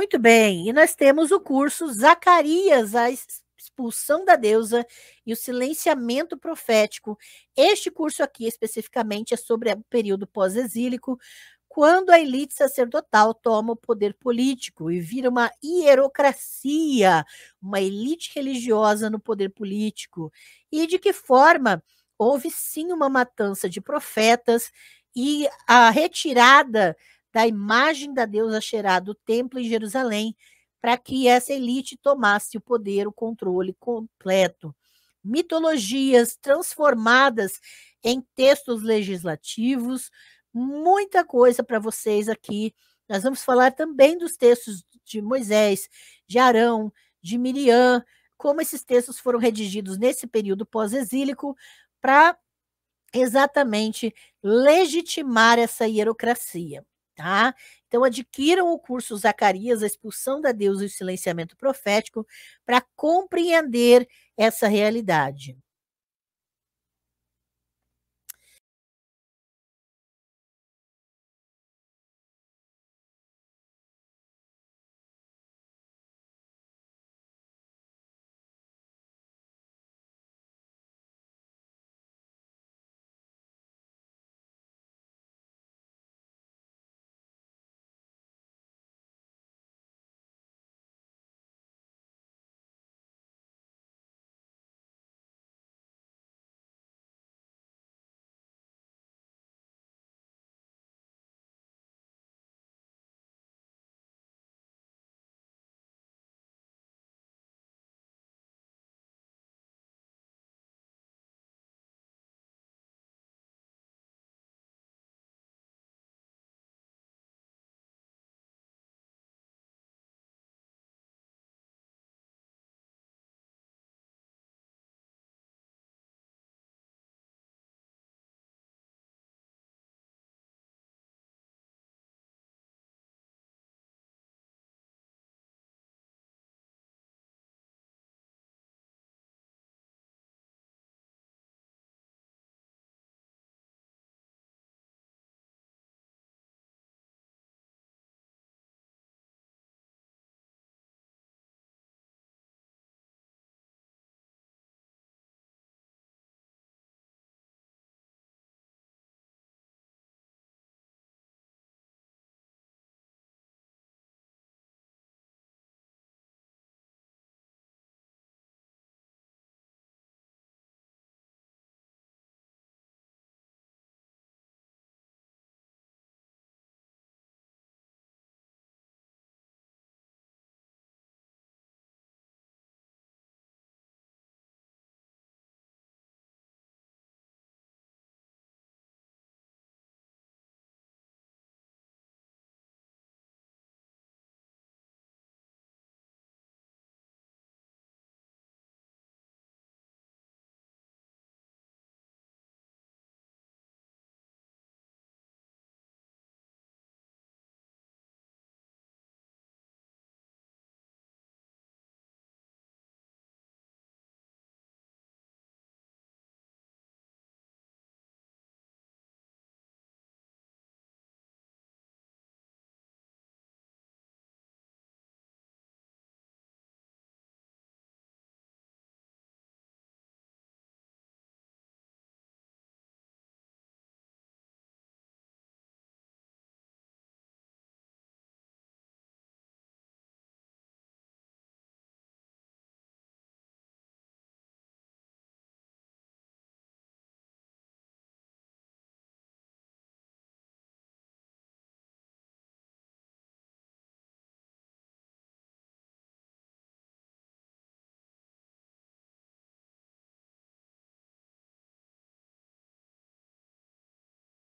Muito bem, e nós temos o curso Zacarias, a expulsão da deusa e o silenciamento profético. Este curso aqui, especificamente, é sobre o período pós-exílico, quando a elite sacerdotal toma o poder político e vira uma hierocracia, uma elite religiosa no poder político. E de que forma houve sim uma matança de profetas e a retirada da imagem da deusa Xerá do templo em Jerusalém, para que essa elite tomasse o poder, o controle completo. Mitologias transformadas em textos legislativos, muita coisa para vocês aqui. Nós vamos falar também dos textos de Moisés, de Arão, de Miriam, como esses textos foram redigidos nesse período pós-exílico para exatamente legitimar essa hierocracia tá? Então adquiram o curso Zacarias, a expulsão da deusa e o silenciamento profético para compreender essa realidade.